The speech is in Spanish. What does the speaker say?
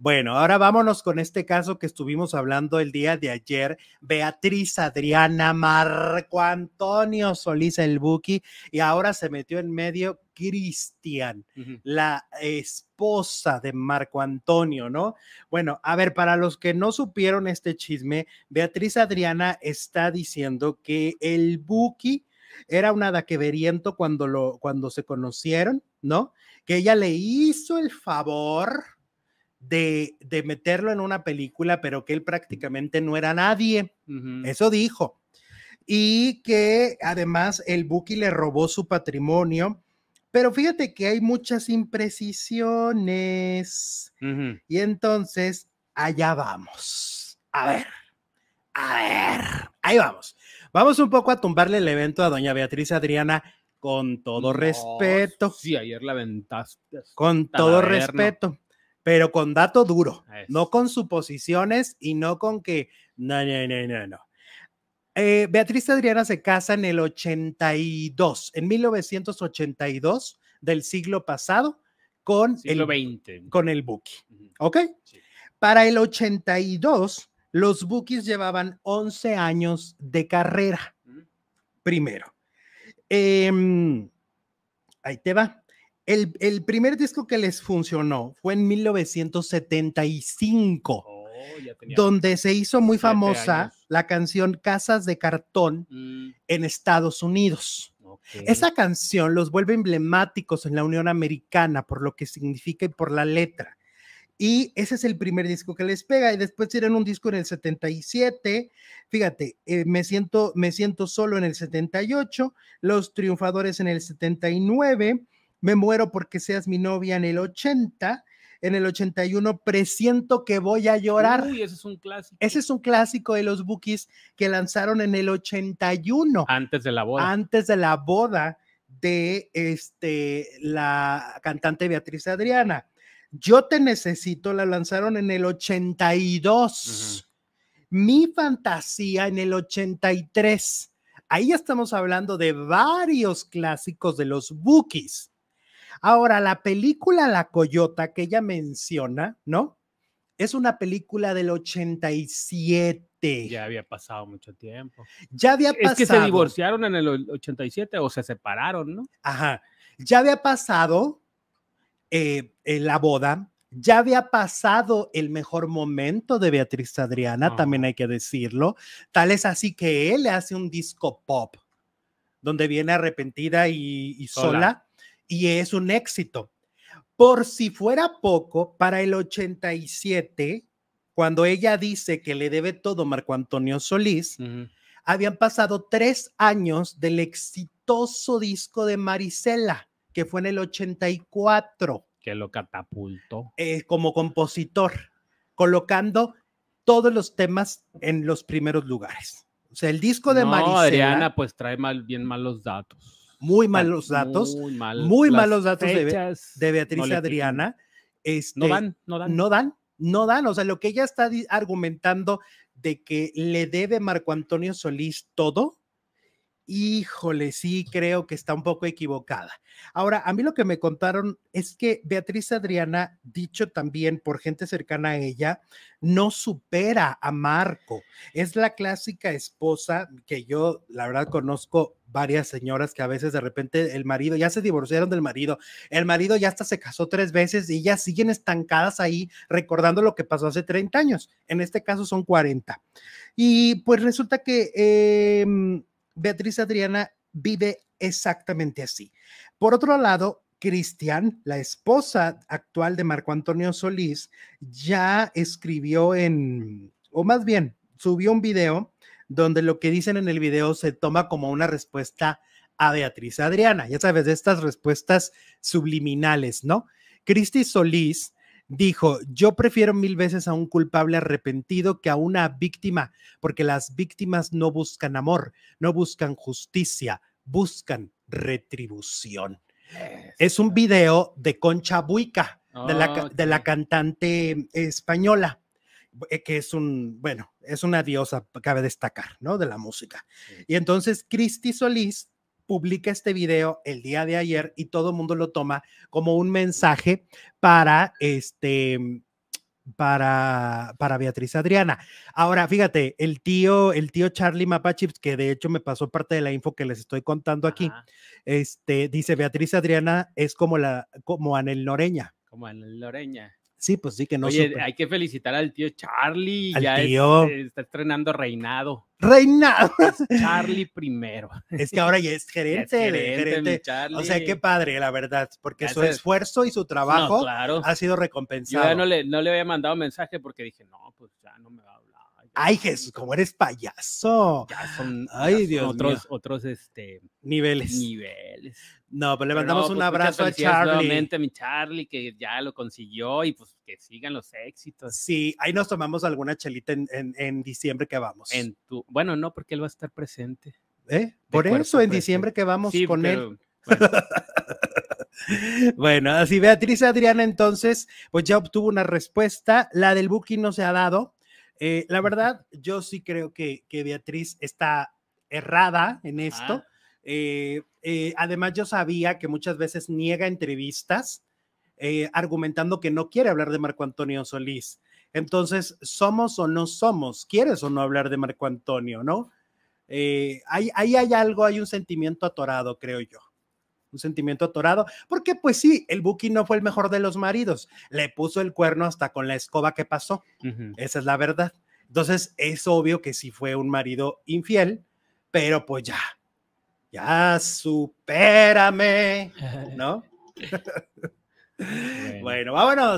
Bueno, ahora vámonos con este caso que estuvimos hablando el día de ayer. Beatriz Adriana Marco Antonio Solís el Buki y ahora se metió en medio Cristian, la esposa de Marco Antonio, ¿no? Bueno, a ver, para los que no supieron este chisme, Beatriz Adriana está diciendo que el Buki era un daqueberiento cuando, lo, cuando se conocieron, ¿no? Que ella le hizo el favor de, meterlo en una película, pero que él prácticamente no era nadie. Eso dijo. Y que además el Buki le robó su patrimonio. Pero fíjate que hay muchas imprecisiones. Y entonces, allá vamos. A ver, a ver, ahí vamos. Vamos un poco a tumbarle el evento a doña Beatriz Adriana con todo respeto. Sí, ayer la aventaste. Con todo respeto pero con dato duro, no con suposiciones y no con que, no, no, no, no, no. Eh, Beatriz Adriana se casa en el 82, en 1982 del siglo pasado, con el 20. con el Buki. ¿Ok? Para el 82, los Bookies llevaban 11 años de carrera, primero. Em, ahí te va. El, primer disco que les funcionó fue en 1975, donde se hizo muy famosa la canción Casas de Cartón mm. en Estados Unidos. Esa canción los vuelve emblemáticos en la Unión Americana por lo que significa y por la letra. Y ese es el primer disco que les pega. Y después tienen un disco en el 77. Fíjate, eh, me, siento, me siento solo en el 78. Los triunfadores en el 79 me muero porque seas mi novia en el 80. En el 81, Presiento que voy a llorar. Uy, ese es un clásico. Ese es un clásico de los Bookies que lanzaron en el 81. Antes de la boda. Antes de la boda de este, la cantante Beatriz Adriana. Yo te necesito, la lanzaron en el 82. Mi fantasía en el 83. Ahí estamos hablando de varios clásicos de los Bookies. Ahora, la película La Coyota que ella menciona, ¿no? Es una película del 87. Ya había pasado mucho tiempo. Ya había pasado. Es que se divorciaron en el 87 o se separaron, ¿no? Ajá. Ya había pasado eh, la boda, ya había pasado el mejor momento de Beatriz Adriana, también ah. hay que decirlo. Tal es así que él le hace un disco pop, donde viene arrepentida y, sola. sola y es un éxito. Por si fuera poco, para el 87, cuando ella dice que le debe todo Marco Antonio Solís, habían pasado tres años del exitoso disco de Marisela, que fue en el 84. Que lo catapultó. Eh, como compositor, colocando todos los temas en los primeros lugares. O sea, el disco de no, Adriana, pues trae mal, bien malos datos muy malos datos, muy, malos datos de, Beatriz Adriana. Este, no dan, no dan. No dan, no dan. O sea, lo que ella está argumentando de que le debe Marco Antonio Solís todo, híjole, sí creo que está un poco equivocada. Ahora, a mí lo que me contaron es que Beatriz Adriana, dicho también por gente cercana a ella, no supera a Marco. Es la clásica esposa que yo, la verdad, conozco varias señoras que a veces de repente el marido ya se divorciaron del marido, el marido ya hasta se casó tres veces y ya siguen estancadas ahí recordando lo que pasó hace 30 años. En este caso son 40. Y pues resulta que... Em, Beatriz Adriana vive exactamente así. Por otro lado, Cristian, la esposa actual de Marco Antonio Solís, ya escribió en, o más bien, subió un video donde lo que dicen en el video se toma como una respuesta a Beatriz Adriana, ya sabes, de estas respuestas subliminales, ¿no? Cristi Solís dijo, yo prefiero mil veces a un culpable arrepentido que a una víctima, porque las víctimas no buscan amor, no buscan justicia, buscan retribución. Es un video de Concha Buica, de, la, ah, de la cantante española eh, que es un, bueno, es una diosa, cabe destacar, ¿no? De la música. Y entonces Cristi Solís publica este video el día de ayer y todo el mundo lo toma como un mensaje para este mm, para, para Beatriz Adriana. Ahora, fíjate, el tío, el tío Charlie Mapachips, que de hecho me pasó parte de la info que les estoy contando aquí, este, dice Beatriz Adriana es como la, como Anel Noreña. Como Anel Noreña. Sí, pues sí que no. Oye, hay que felicitar al tío Charlie. Al ya tío. Eh, está estrenando reinado. Reinado. Charlie primero. Es que ahora ya es gerente. gerente, O sea, qué padre, la verdad, porque su esfuerzo y su trabajo ha sido recompensado. Yo no le, no le había mandado mensaje porque dije, no, pues ya no me va a Ay, Jesús, como eres payaso. Ya son, ay, Dios otros, otros este, niveles. Niveles. No, pues pero le mandamos un pues, abrazo a Charlie. a mi Charlie, que ya lo consiguió y pues que sigan los éxitos. Sí, ahí nos tomamos alguna chelita en, diciembre que vamos. En tu, bueno, no, porque él va a estar presente. ¿Eh? Por eso, en diciembre que vamos con él. Bueno. bueno, así Beatriz Adriana entonces, pues ya obtuvo una respuesta. La del Buki no se ha dado. Eh, la verdad, yo sí creo que, Beatriz está errada en esto. Ah. Eh, eh, además, yo sabía que muchas veces niega entrevistas argumentando que no quiere hablar de Marco Antonio Solís. Entonces, somos o no somos, quieres o no hablar de Marco Antonio, ¿no? ahí hay algo, hay un sentimiento atorado, creo yo un sentimiento atorado, porque pues sí, el Buki no fue el mejor de los maridos, le puso el cuerno hasta con la escoba que pasó, esa es la verdad. Entonces es obvio que sí fue un marido infiel, pero pues ya, ya supérame, ¿no? bueno, vámonos.